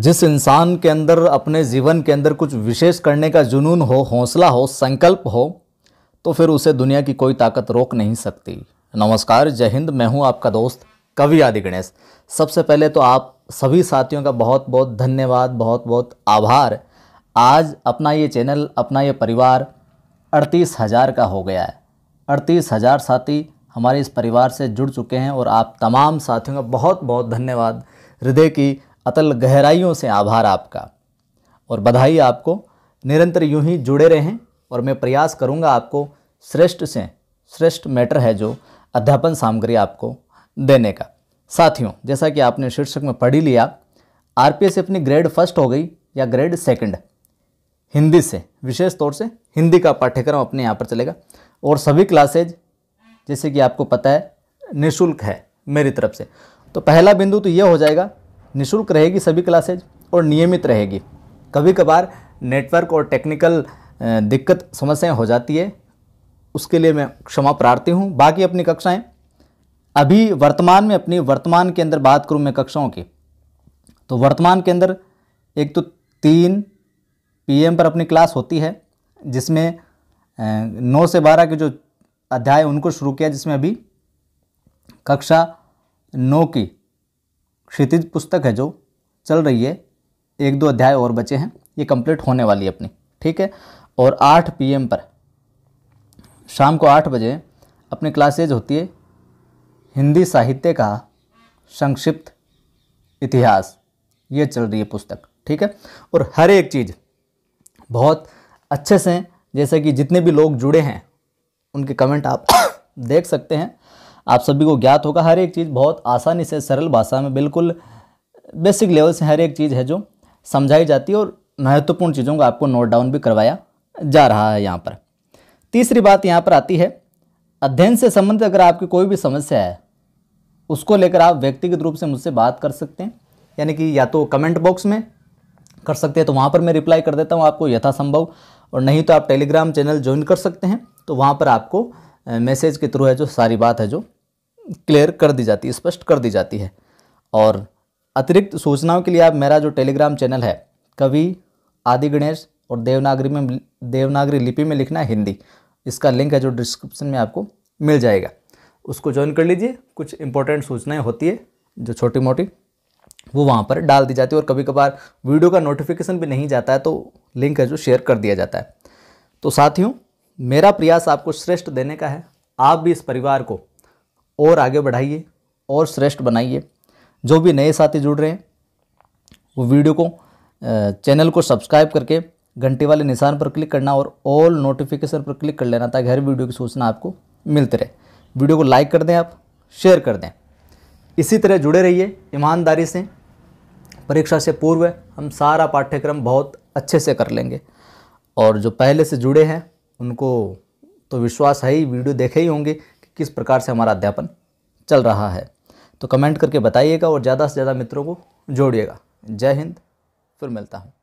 जिस इंसान के अंदर अपने जीवन के अंदर कुछ विशेष करने का जुनून हो हौसला हो संकल्प हो तो फिर उसे दुनिया की कोई ताकत रोक नहीं सकती नमस्कार जय हिंद मैं हूं आपका दोस्त कवि आदि गणेश सबसे पहले तो आप सभी साथियों का बहुत बहुत धन्यवाद बहुत बहुत आभार आज अपना ये चैनल अपना ये परिवार अड़तीस हज़ार का हो गया है अड़तीस हज़ार साथी हमारे इस परिवार से जुड़ चुके हैं और आप तमाम साथियों का बहुत बहुत धन्यवाद हृदय की अतल गहराइयों से आभार आपका और बधाई आपको निरंतर यूं ही जुड़े रहें और मैं प्रयास करूंगा आपको श्रेष्ठ से श्रेष्ठ मैटर है जो अध्यापन सामग्री आपको देने का साथियों जैसा कि आपने शीर्षक में पढ़ी लिया आर से अपनी ग्रेड फर्स्ट हो गई या ग्रेड सेकंड हिंदी से विशेष तौर से हिंदी का पाठ्यक्रम अपने यहाँ पर चलेगा और सभी क्लासेज जैसे कि आपको पता है निःशुल्क है मेरी तरफ से तो पहला बिंदु तो ये हो जाएगा निशुल्क रहेगी सभी क्लासेज और नियमित रहेगी कभी कभार नेटवर्क और टेक्निकल दिक्कत समस्याएं हो जाती है उसके लिए मैं क्षमा प्रार्थी हूँ बाकी अपनी कक्षाएं अभी वर्तमान में अपनी वर्तमान के अंदर बात करूँ मैं कक्षाओं की तो वर्तमान के अंदर एक तो तीन पी पर अपनी क्लास होती है जिसमें नौ से बारह के जो अध्याय उनको शुरू किया जिसमें अभी कक्षा नौ की क्षितिज पुस्तक है जो चल रही है एक दो अध्याय और बचे हैं ये कंप्लीट होने वाली है अपनी ठीक है और आठ पीएम पर शाम को आठ बजे अपनी क्लासेज होती है हिंदी साहित्य का संक्षिप्त इतिहास ये चल रही है पुस्तक ठीक है और हर एक चीज़ बहुत अच्छे से जैसे कि जितने भी लोग जुड़े हैं उनके कमेंट आप देख सकते हैं आप सभी को ज्ञात होगा हर एक चीज़ बहुत आसानी से सरल भाषा में बिल्कुल बेसिक लेवल से हर एक चीज़ है जो समझाई जाती है और महत्वपूर्ण चीज़ों का आपको नोट डाउन भी करवाया जा रहा है यहाँ पर तीसरी बात यहाँ पर आती है अध्ययन से संबंधित अगर आपकी कोई भी समस्या है उसको लेकर आप व्यक्तिगत रूप से मुझसे बात कर सकते हैं यानी कि या तो कमेंट बॉक्स में कर सकते हैं तो वहाँ पर मैं रिप्लाई कर देता हूँ आपको यथासंभव और नहीं तो आप टेलीग्राम चैनल ज्वाइन कर सकते हैं तो वहाँ पर आपको मैसेज के थ्रू है जो सारी बात है जो क्लियर कर दी जाती है स्पष्ट कर दी जाती है और अतिरिक्त सूचनाओं के लिए आप मेरा जो टेलीग्राम चैनल है कवि आदि गणेश और देवनागरी में देवनागरी लिपि में लिखना हिंदी इसका लिंक है जो डिस्क्रिप्शन में आपको मिल जाएगा उसको ज्वाइन कर लीजिए कुछ इंपॉर्टेंट सूचनाएँ होती है जो छोटी मोटी वो वहाँ पर डाल दी जाती है और कभी कभार वीडियो का नोटिफिकेशन भी नहीं जाता है तो लिंक है जो शेयर कर दिया जाता है तो साथियों मेरा प्रयास आपको श्रेष्ठ देने का है आप भी इस परिवार को और आगे बढ़ाइए और श्रेष्ठ बनाइए जो भी नए साथी जुड़ रहे हैं वो वीडियो को चैनल को सब्सक्राइब करके घंटे वाले निशान पर क्लिक करना और ऑल नोटिफिकेशन पर क्लिक कर लेना ताकि हर वीडियो की सूचना आपको मिलती रहे वीडियो को लाइक कर दें आप शेयर कर दें इसी तरह जुड़े रहिए ईमानदारी से परीक्षा से पूर्व हम सारा पाठ्यक्रम बहुत अच्छे से कर लेंगे और जो पहले से जुड़े हैं उनको तो विश्वास है ही वीडियो देखे ही होंगे कि किस प्रकार से हमारा अध्यापन चल रहा है तो कमेंट करके बताइएगा और ज़्यादा से ज़्यादा मित्रों को जोड़िएगा जय हिंद फिर मिलता हूँ